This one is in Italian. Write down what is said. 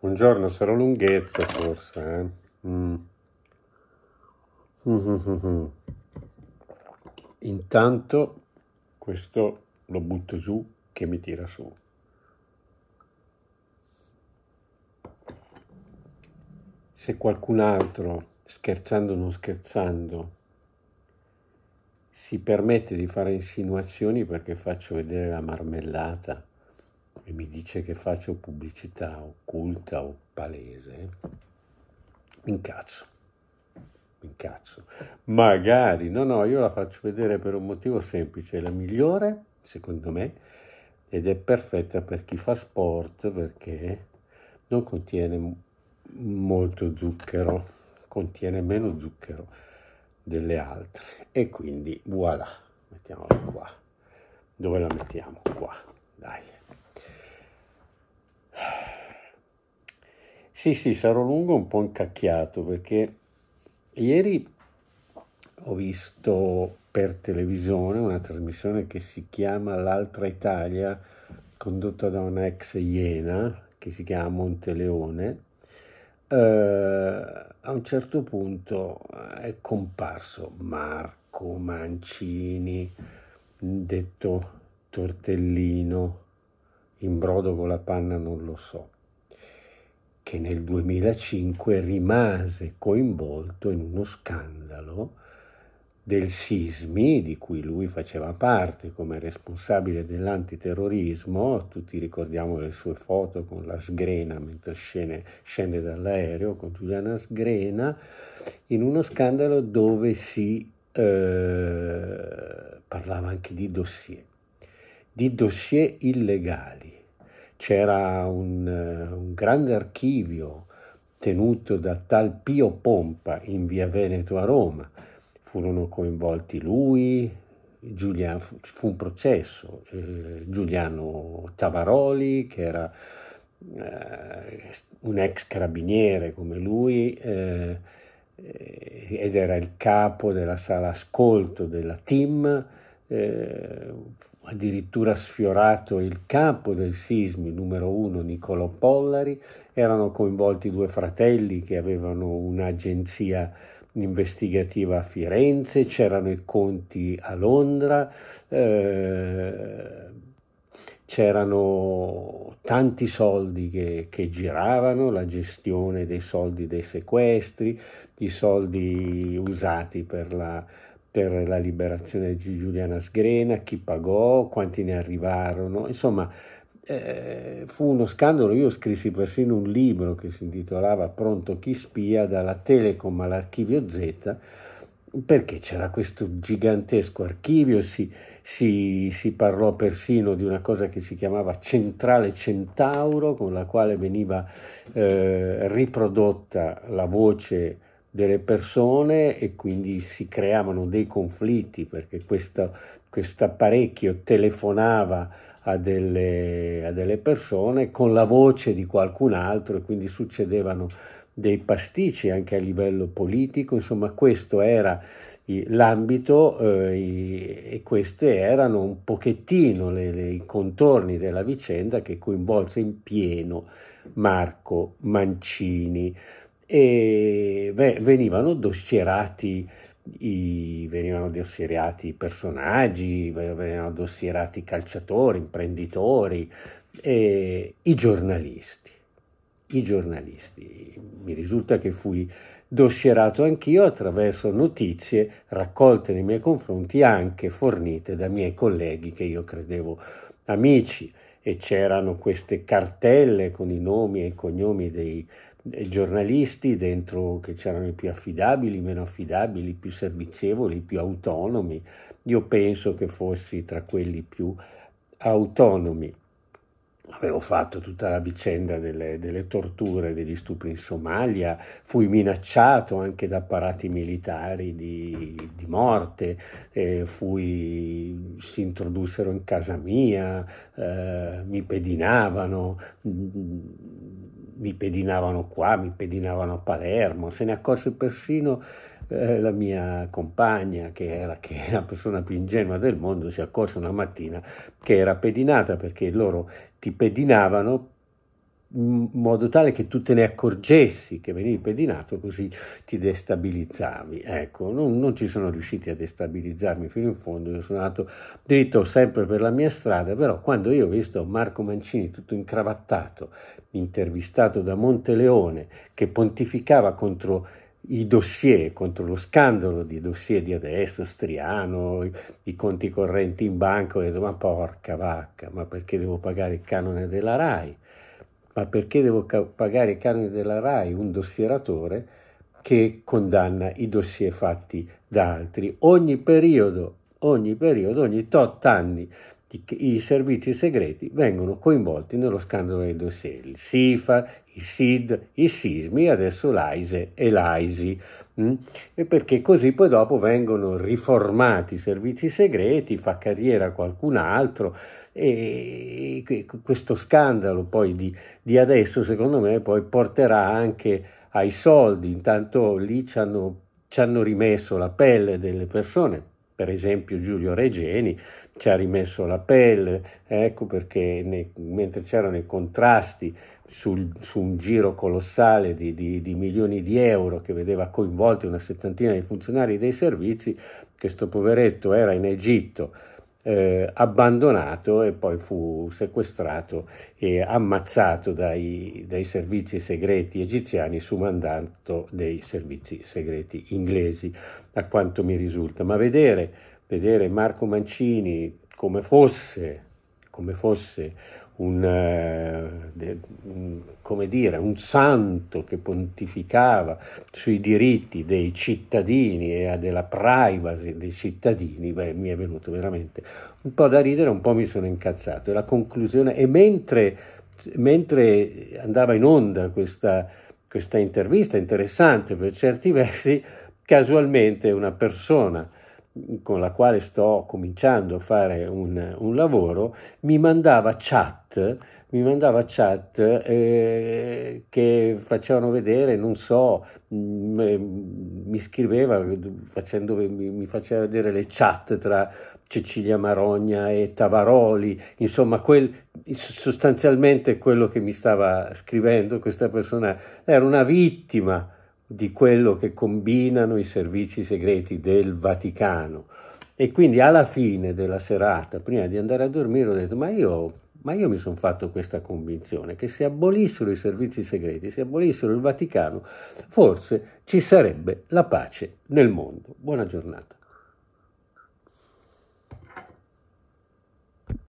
Un giorno sarò lunghetto, forse. Eh? Mm. mm, mm, mm Intanto questo lo butto giù che mi tira su. Se qualcun altro, scherzando o non scherzando, si permette di fare insinuazioni perché faccio vedere la marmellata e mi dice che faccio pubblicità occulta o palese, mi incazzo. Mi incazzo. Magari, no, no, io la faccio vedere per un motivo semplice, è la migliore, secondo me, ed è perfetta per chi fa sport perché non contiene molto zucchero, contiene meno zucchero delle altre. E quindi voilà, mettiamola qua. Dove la mettiamo? Qua, dai. Sì, sì, sarò lungo un po' incacchiato perché ieri ho visto per televisione una trasmissione che si chiama L'altra Italia, condotta da una ex iena che si chiama Monteleone. Eh, a un certo punto eh, è comparso Marco Mancini, detto tortellino, in brodo con la panna non lo so che nel 2005 rimase coinvolto in uno scandalo del SISMI, di cui lui faceva parte come responsabile dell'antiterrorismo, tutti ricordiamo le sue foto con la sgrena mentre scende, scende dall'aereo con Giuliana Sgrena, in uno scandalo dove si eh, parlava anche di dossier, di dossier illegali c'era un, eh, un grande archivio tenuto da tal Pio Pompa in via Veneto a Roma. Furono coinvolti lui, Giuliano, fu un processo, eh, Giuliano Tavaroli che era eh, un ex carabiniere come lui eh, ed era il capo della sala ascolto della team, eh, addirittura sfiorato il capo del sismi numero uno Niccolò Pollari, erano coinvolti due fratelli che avevano un'agenzia investigativa a Firenze, c'erano i conti a Londra, eh, c'erano tanti soldi che, che, giravano, la gestione dei soldi dei sequestri, i soldi usati per la per la liberazione di Giuliana Sgrena, chi pagò, quanti ne arrivarono, insomma eh, fu uno scandalo, io scrissi persino un libro che si intitolava Pronto chi spia dalla Telecom all'archivio Z, perché c'era questo gigantesco archivio, si, si, si, parlò persino di una cosa che si chiamava Centrale Centauro, con la quale veniva eh, riprodotta la voce delle persone e quindi si creavano dei conflitti perché questo apparecchio telefonava a delle, a delle persone con la voce di qualcun altro e quindi succedevano dei pasticci anche a livello politico, insomma questo era l'ambito eh, e questi erano un pochettino le, le, i contorni della vicenda che coinvolse in pieno Marco Mancini e beh, venivano dossierati i, venivano dossierati i personaggi, venivano dossierati i calciatori, imprenditori, eh, i giornalisti. I giornalisti. Mi risulta che fui dossierato anch'io attraverso notizie raccolte nei miei confronti, anche fornite da miei colleghi che io credevo amici. E c'erano queste cartelle con i nomi e i cognomi dei, giornalisti dentro che c'erano i più affidabili, i meno affidabili, i più i più autonomi. Io penso che fossi tra quelli più autonomi. Avevo fatto tutta la vicenda delle, delle torture, degli stupri in Somalia, fui minacciato anche da apparati militari di, di morte, eh, fui, si introdussero in casa mia, eh, mi pedinavano, mh, mi pedinavano qua, mi pedinavano a Palermo, se ne accorse persino eh, la mia compagna, che era, che la persona più ingenua del mondo, si accorse una mattina che era pedinata perché loro ti pedinavano in modo tale che tu te ne accorgessi che venivi pedinato così ti destabilizzavi. Ecco, non, non, ci sono riusciti a destabilizzarmi fino in fondo, io sono andato dritto sempre per la mia strada, però quando io ho visto Marco Mancini tutto incravattato, intervistato da Monteleone, che pontificava contro i dossier contro lo scandalo di dossier di adesso, Striano, i, i conti correnti in banca, ho detto ma porca vacca, ma perché devo pagare il canone della RAI? ma perché devo ca- pagare i canoni della RAI un dossieratore che condanna i dossier fatti da altri? Ogni periodo, ogni periodo, ogni tot anni i servizi segreti vengono coinvolti nello scandalo dei dossier, il SIFA, i SID, i SISMI, adesso l'AISE e l'AISI. Mm? E perché così poi dopo vengono riformati i servizi segreti, fa carriera qualcun altro, e questo scandalo poi di, di adesso secondo me poi porterà anche ai soldi, intanto lì ci hanno, ci hanno rimesso la pelle delle persone, per esempio Giulio Regeni ci ha rimesso la pelle, ecco perché ne, mentre c'erano i contrasti sul, su un giro colossale di, di, di, milioni di euro che vedeva coinvolti una settantina di funzionari dei servizi, questo poveretto era in Egitto eh, abbandonato e poi fu sequestrato e ammazzato dai, dai servizi segreti egiziani su mandato dei servizi segreti inglesi, a quanto mi risulta. Ma vedere, vedere Marco Mancini come fosse come fosse eh, un, come dire, un santo che pontificava sui diritti dei cittadini e della privacy dei cittadini, beh, mi è venuto veramente un po' da ridere, un po' mi sono incazzato. E la conclusione, e mentre, mentre andava in onda questa, questa intervista, interessante per certi versi, casualmente una persona con la quale sto cominciando a fare un, un lavoro, mi mandava chat, mi mandava chat eh, che facevano vedere, non so, mh, mm, eh, mi scriveva, facendo, mi, mi faceva vedere le chat tra Cecilia Marogna e Tavaroli, insomma, quel, sostanzialmente quello che mi stava scrivendo questa persona era una vittima di quello che combinano i servizi segreti del Vaticano. E quindi alla fine della serata, prima di andare a dormire, ho detto, ma io, ma io mi sono fatto questa convinzione che se abolissero i servizi segreti, se abolissero il Vaticano, forse ci sarebbe la pace nel mondo. Buona giornata.